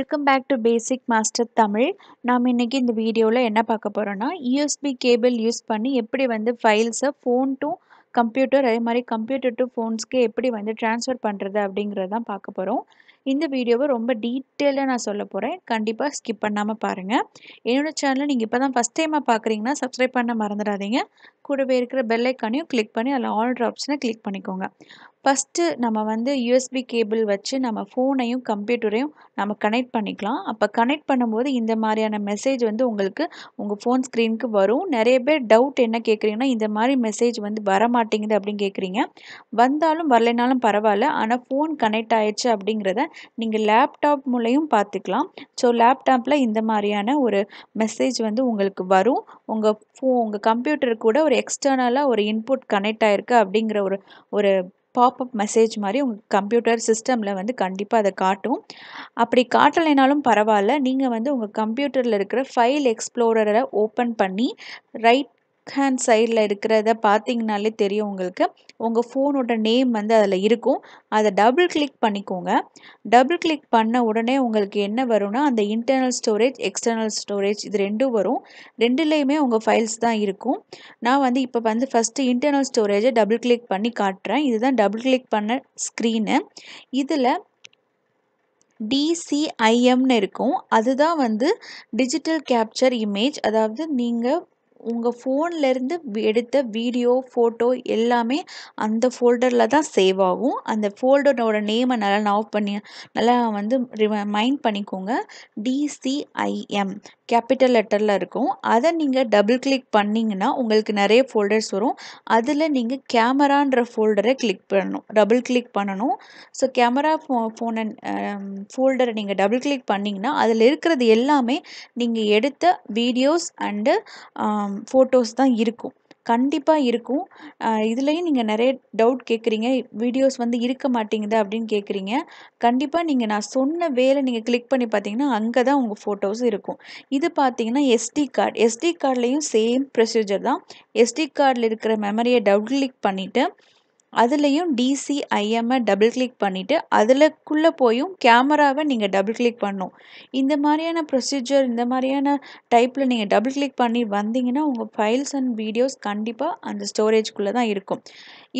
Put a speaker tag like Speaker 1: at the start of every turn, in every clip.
Speaker 1: welcome back to basic master Tamil நாம் இன்றைக்கி இந்த வீடியோவில் என்ன பார்க்க போகிறோன்னா யூஎஸ்பி கேபிள் யூஸ் பண்ணி எப்படி வந்து ஃபைல்ஸை ஃபோன் டு கம்ப்யூட்டர் அதே மாதிரி கம்ப்யூட்டர் டு ஃபோன்ஸ்க்கு எப்படி வந்து டிரான்ஸ்ஃபர் பண்ணுறது அப்படிங்கிறதான் பார்க்க போகிறோம் இந்த வீடியோவை ரொம்ப டீட்டெயிலாக நான் சொல்ல போகிறேன் கண்டிப்பாக ஸ்கிப் பண்ணாமல் பாருங்கள் என்னோடய சேனலை நீங்கள் இப்போ தான் ஃபஸ்ட் டைமாக பார்க்குறீங்கன்னா சப்ஸ்கிரைப் பண்ண மறந்துடாதீங்க கூடவே இருக்கிற பெல்லைக்கானையும் கிளிக் பண்ணி அதில் ஆல் ஆப்ஷனை கிளிக் பண்ணிக்கோங்க ஃபஸ்ட்டு நம்ம வந்து யூஎஸ்பி கேபிள் வச்சு நம்ம ஃபோனையும் கம்ப்யூட்டரையும் நம்ம கனெக்ட் பண்ணிக்கலாம் அப்போ கனெக்ட் பண்ணும்போது இந்த மாதிரியான மெசேஜ் வந்து உங்களுக்கு உங்கள் ஃபோன் ஸ்க்ரீனுக்கு வரும் நிறைய பேர் டவுட் என்ன கேட்குறீங்கன்னா இந்த மாதிரி மெசேஜ் வந்து வர மாட்டேங்குது அப்படின்னு கேட்குறீங்க வந்தாலும் வரலைனாலும் பரவாயில்ல ஆனால் ஃபோன் கனெக்ட் ஆயிடுச்சு அப்படிங்கிறத நீங்கள் லேப்டாப் மூலையும் பார்த்துக்கலாம் ஸோ லேப்டாப்பில் இந்த மாதிரியான ஒரு மெசேஜ் வந்து உங்களுக்கு வரும் உங்கள் ஃபோ உங்கள் கம்ப்யூட்டர் கூட ஒரு எக்ஸ்டர்னலாக ஒரு இன்புட் கனெக்ட் ஆகிருக்கு அப்படிங்கிற ஒரு ஒரு பாப்அப் மெசேஜ் மாதிரி உங்கள் கம்ப்யூட்டர் சிஸ்டமில் வந்து கண்டிப்பாக அதை காட்டும் அப்படி காட்டலைனாலும் பரவாயில்ல நீங்கள் வந்து உங்கள் கம்ப்யூட்டரில் இருக்கிற ஃபைல் எக்ஸ்ப்ளோரரை ஓப்பன் பண்ணி ரைட் லெஃப்ட் ஹேண்ட் சைடில் இருக்கிறத பார்த்தீங்கனாலே தெரியும் உங்களுக்கு உங்கள் ஃபோனோட நேம் வந்து அதில் இருக்கும் அதை டபுள் கிளிக் பண்ணிக்கோங்க டபுள் கிளிக் பண்ண உடனே உங்களுக்கு என்ன வரும்னா அந்த இன்டர்னல் ஸ்டோரேஜ் எக்ஸ்டர்னல் ஸ்டோரேஜ் இது ரெண்டும் வரும் ரெண்டுலேயுமே உங்கள் ஃபைல்ஸ் தான் இருக்கும் நான் வந்து இப்போ வந்து ஃபஸ்ட்டு இன்டர்னல் ஸ்டோரேஜை டபுள் கிளிக் பண்ணி காட்டுறேன் இதுதான் டபுள் கிளிக் பண்ண ஸ்க்ரீனு இதில் டிசிஐஎம்னு இருக்கும் அதுதான் வந்து டிஜிட்டல் கேப்சர் இமேஜ் அதாவது நீங்கள் உங்கள் ஃபோன்லேருந்து எடுத்த வீடியோ ஃபோட்டோ எல்லாமே அந்த ஃபோல்டரில் தான் சேவ் ஆகும் அந்த ஃபோல்டரோட நேமை நல்லா நோட் பண்ணி நல்லா வந்து ரிம மைண்ட் பண்ணிக்கோங்க டிசிஐஎம் கேபிட்டல் லெட்டரில் இருக்கும் அதை நீங்கள் டபுள் கிளிக் பண்ணிங்கன்னா உங்களுக்கு நிறைய ஃபோல்டர்ஸ் வரும் அதில் நீங்கள் கேமரான்ற ஃபோல்டரை கிளிக் பண்ணணும் டபுள் கிளிக் பண்ணணும் ஸோ கேமரா ஃபோ ஃபோனை ஃபோல்டரை நீங்கள் டபுள் கிளிக் பண்ணிங்கன்னா அதில் இருக்கிறது எல்லாமே நீங்கள் எடுத்த வீடியோஸ் அண்டு ஃபோட்டோஸ் தான் இருக்கும் கண்டிப்பாக இருக்கும் இதுலேயும் நீங்கள் நிறைய டவுட் கேட்குறீங்க வீடியோஸ் வந்து இருக்க மாட்டேங்குது அப்படின்னு கேட்குறீங்க கண்டிப்பாக நீங்கள் நான் சொன்ன வேலை நீங்கள் கிளிக் பண்ணி பார்த்தீங்கன்னா அங்கே தான் உங்கள் ஃபோட்டோஸ் இருக்கும் இது பார்த்தீங்கன்னா எஸ்டி கார்டு எஸ்டி கார்ட்லேயும் சேம் ப்ரொசீஜர் தான் எஸ்டி கார்டில் இருக்கிற மெமரியை டவுட் கிளிக் பண்ணிவிட்டு அதுலேயும் டிசிஐஎம்ஐ டபுள் கிளிக் பண்ணிவிட்டு அதுலக்குள்ளே போயும் கேமராவை நீங்கள் டபுள் கிளிக் பண்ணணும் இந்த மாதிரியான ப்ரொசீஜர் இந்த மாதிரியான டைப்பில் நீங்கள் டபுள் கிளிக் பண்ணி வந்தீங்கன்னா உங்கள் ஃபைல்ஸ் அண்ட் வீடியோஸ் கண்டிப்பாக அந்த ஸ்டோரேஜ்குள்ளே தான் இருக்கும்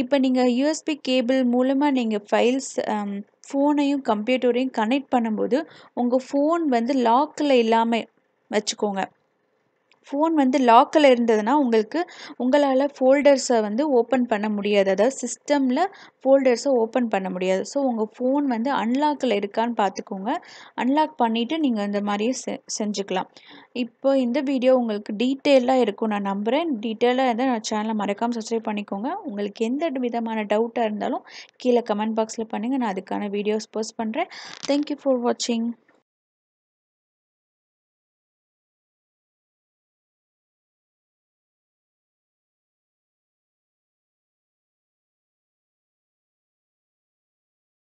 Speaker 1: இப்போ நீங்கள் யூஎஸ்பி கேபிள் மூலமாக நீங்கள் ஃபைல்ஸ் ஃபோனையும் கம்ப்யூட்டரையும் கனெக்ட் பண்ணும்போது உங்கள் ஃபோன் வந்து லாக்கில் இல்லாமல் வச்சுக்கோங்க ஃபோன் வந்து லாக்கில் இருந்ததுன்னா உங்களுக்கு உங்களால் ஃபோல்டர்ஸை வந்து ஓப்பன் பண்ண முடியாது அதாவது சிஸ்டமில் ஃபோல்டர்ஸை ஓப்பன் பண்ண முடியாது ஸோ உங்கள் ஃபோன் வந்து அன்லாக்கில் இருக்கான்னு பார்த்துக்கோங்க அன்லாக் பண்ணிவிட்டு நீங்கள் இந்த மாதிரியே செ செஞ்சுக்கலாம் இப்போ இந்த வீடியோ உங்களுக்கு டீட்டெயிலாக இருக்கும் நான் நம்புகிறேன் டீட்டெயிலாக இருந்தால் நான் சேனலை மறக்காமல் சப்ஸ்கிரைப் பண்ணிக்கோங்க உங்களுக்கு எந்த விதமான டவுட்டாக இருந்தாலும் கீழே கமெண்ட் பாக்ஸில் பண்ணுங்கள் நான் அதுக்கான வீடியோஸ் போஸ்ட் பண்ணுறேன் தேங்க்யூ ஃபார் வாட்சிங்